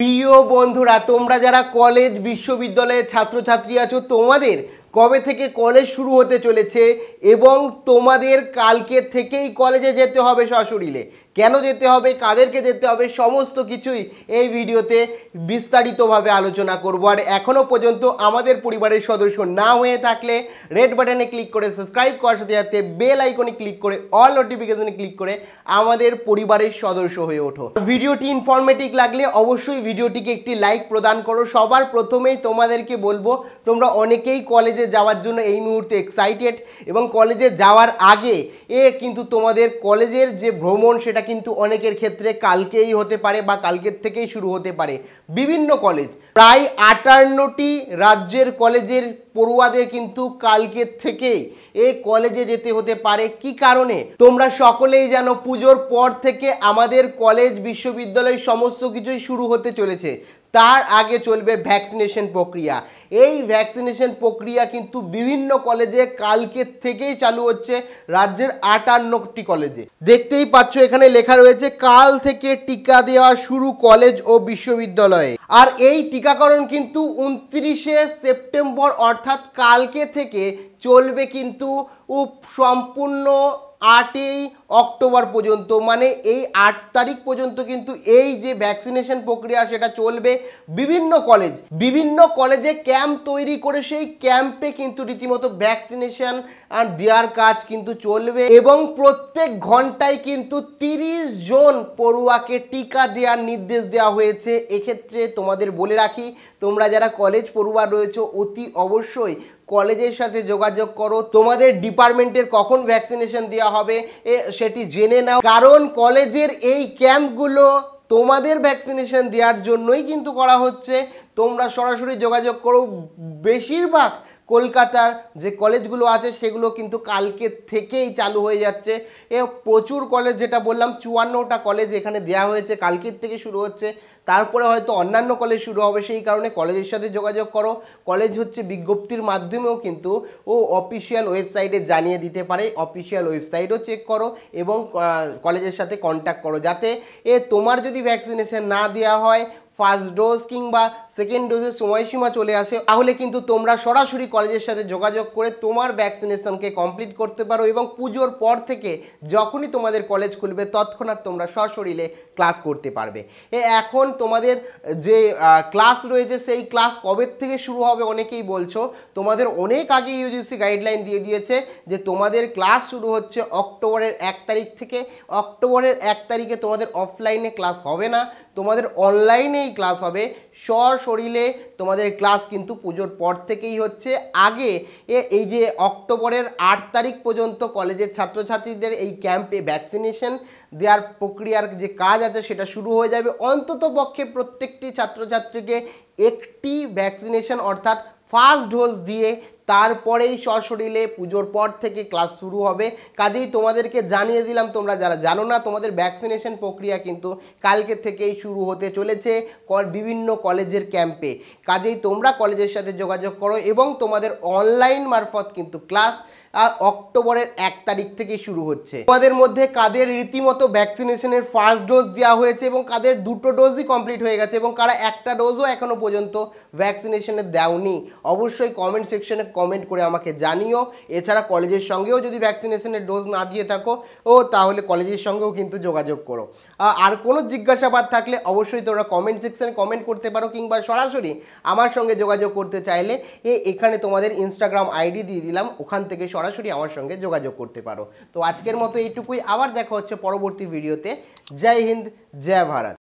প্রিয় বন্ধুরা তোমরা যারা কলেজ বিশ্ববিদ্যালয়ের ছাত্রছাত্রী আছো তোমাদের কবে থেকে কলেজ শুরু হতে চলেছে এবং তোমাদের কালকে থেকেই কলেজে যেতে হবে সশরীরে কেন যেতে হবে কাদেরকে যেতে হবে সমস্ত কিছুই এই ভিডিওতে বিস্তারিতভাবে আলোচনা করব আর এখনও পর্যন্ত আমাদের পরিবারের সদস্য না হয়ে থাকলে রেড বাটনে ক্লিক করে সাবস্ক্রাইব করার সাথে সাথে বেল আইকনে ক্লিক করে অল নোটিফিকেশনে ক্লিক করে আমাদের পরিবারের সদস্য হয়ে ওঠো ভিডিওটি ইনফরমেটিক লাগলে অবশ্যই ভিডিওটিকে একটি লাইক প্রদান করো সবার প্রথমেই তোমাদেরকে বলবো তোমরা অনেকেই কলেজে যাওয়ার জন্য এই মুহূর্তে এক্সাইটেড এবং কলেজে যাওয়ার আগে এ কিন্তু তোমাদের কলেজের যে ভ্রমণ সেটা কিন্তু অনেকের ক্ষেত্রে কালকেই হতে পারে বা কালকের থেকেই শুরু হতে পারে বিভিন্ন কলেজ প্রায় আটান্নটি রাজ্যের কলেজের পড়ুয়াদের কিন্তু কালকের থেকেই এই কলেজে যেতে হতে পারে কি কারণে তোমরা সকলেই যেন পুজোর পর থেকে আমাদের কলেজ বিশ্ববিদ্যালয় সমস্ত কিছুই শুরু হতে চলেছে তার আগে চলবে ভ্যাকসিনেশন প্রক্রিয়া এই ভ্যাকসিনেশন প্রক্রিয়া কিন্তু বিভিন্ন কলেজে কালকে থেকেই চালু হচ্ছে রাজ্যের আটান্নটি কলেজে দেখতেই পাচ্ছ এখানে লেখা রয়েছে কাল থেকে টিকা দেওয়া শুরু কলেজ ও বিশ্ববিদ্যালয়ে আর এই টিকাকরণ কিন্তু উনত্রিশে সেপ্টেম্বর অর্থাৎ কালকে থেকে চলবে কিন্তু সম্পূর্ণ আটই অক্টোবর পর্যন্ত মানে এই আট তারিখ পর্যন্ত কিন্তু এই যে ভ্যাকসিনেশন প্রক্রিয়া সেটা চলবে বিভিন্ন কলেজ বিভিন্ন কলেজে ক্যাম্প তৈরি করে সেই ক্যাম্পে কিন্তু রীতিমতো ভ্যাকসিনেশন আর দেওয়ার কাজ কিন্তু চলবে এবং প্রত্যেক ঘন্টায় কিন্তু তিরিশ জন পড়ুয়াকে টিকা দেওয়ার নির্দেশ দেওয়া হয়েছে এক্ষেত্রে তোমাদের বলে রাখি তোমরা যারা কলেজ পড়ুয়া রয়েছে অতি অবশ্যই কলেজের সাথে যোগাযোগ করো তোমাদের ডিপার্টমেন্টের কখন ভ্যাকসিনেশন দেওয়া হবে সেটি জেনে নাও কারণ কলেজের এই ক্যাম্পগুলো তোমাদের ভ্যাকসিনেশন দেওয়ার জন্যই কিন্তু করা হচ্ছে তোমরা সরাসরি যোগাযোগ করো বেশিরভাগ কলকাতার যে কলেজগুলো আছে সেগুলো কিন্তু কালকে থেকেই চালু হয়ে যাচ্ছে এ প্রচুর কলেজ যেটা বললাম চুয়ান্নটা কলেজ এখানে দেওয়া হয়েছে কালকের থেকে শুরু হচ্ছে তারপরে হয়তো অন্যান্য কলেজ শুরু হবে সেই কারণে কলেজের সাথে যোগাযোগ করো কলেজ হচ্ছে বিজ্ঞপ্তির মাধ্যমেও কিন্তু ও অফিসিয়াল ওয়েবসাইটে জানিয়ে দিতে পারে অফিসিয়াল ওয়েবসাইটও চেক করো এবং কলেজের সাথে কন্ট্যাক্ট করো যাতে এ তোমার যদি ভ্যাকসিনেশন না দেওয়া হয় ফার্স্ট ডোজ কিংবা সেকেন্ড ডোজের সময়সীমা চলে আসে তাহলে কিন্তু তোমরা সরাসরি কলেজের সাথে যোগাযোগ করে তোমার ভ্যাকসিনেশনকে কমপ্লিট করতে পারো এবং পুজোর পর থেকে যখনই তোমাদের কলেজ খুলবে তৎক্ষণাৎ তোমরা সশরীরে ক্লাস করতে পারবে এ এখন তোমাদের যে ক্লাস রয়েছে সেই ক্লাস কবে থেকে শুরু হবে অনেকেই বলছো তোমাদের অনেক আগে ইউজিসি গাইডলাইন দিয়ে দিয়েছে যে তোমাদের ক্লাস শুরু হচ্ছে অক্টোবরের এক তারিখ থেকে অক্টোবরের এক তারিখে তোমাদের অফলাইনে ক্লাস হবে না তোমাদের অনলাইনেই ক্লাস হবে সশরীরে তোমাদের ক্লাস কিন্তু পুজোর পর থেকেই হচ্ছে আগে এই যে অক্টোবরের আট তারিখ পর্যন্ত কলেজের ছাত্রছাত্রীদের এই ক্যাম্পে ভ্যাকসিনেশন দেওয়ার প্রক্রিয়ার যে কাজ আছে সেটা শুরু হয়ে যাবে অন্তত পক্ষে প্রত্যেকটি ছাত্রছাত্রীকে একটি ভ্যাকসিনেশন অর্থাৎ ফার্স্ট ডোজ দিয়ে তারপরেই সশরীরে পুজোর পর থেকে ক্লাস শুরু হবে কাজেই তোমাদেরকে জানিয়ে দিলাম তোমরা যারা জানো না তোমাদের ভ্যাকসিনেশন প্রক্রিয়া কিন্তু কালকে থেকেই শুরু হতে চলেছে বিভিন্ন কলেজের ক্যাম্পে কাজেই তোমরা কলেজের সাথে যোগাযোগ করো এবং তোমাদের অনলাইন মারফত কিন্তু ক্লাস আর অক্টোবরের এক তারিখ থেকে শুরু হচ্ছে তোমাদের মধ্যে কাদের রীতিমতো ভ্যাকসিনেশনের ফার্স্ট ডোজ দেওয়া হয়েছে এবং কাদের দুটো ডোজই কমপ্লিট হয়ে গেছে এবং কারা একটা ডোজও এখনও পর্যন্ত ভ্যাকসিনেশনের দেওনি অবশ্যই কমেন্ট সেকশনে কমেন্ট করে আমাকে জানিও এছাড়া কলেজের সঙ্গেও যদি ভ্যাকসিনেশনের ডোজ না দিয়ে থাকো ও তাহলে কলেজের সঙ্গেও কিন্তু যোগাযোগ করো আর কোনো জিজ্ঞাসাবাদ থাকলে অবশ্যই তোমরা কমেন্ট সেকশানে কমেন্ট করতে পারো কিংবা সরাসরি আমার সঙ্গে যোগাযোগ করতে চাইলে এ এখানে তোমাদের ইনস্টাগ্রাম আইডি দিয়ে দিলাম ওখান থেকে সরাসরি আমার সঙ্গে যোগাযোগ করতে পারো তো আজকের মতো এইটুকুই আবার দেখা হচ্ছে পরবর্তী ভিডিওতে জয় হিন্দ জয় ভারত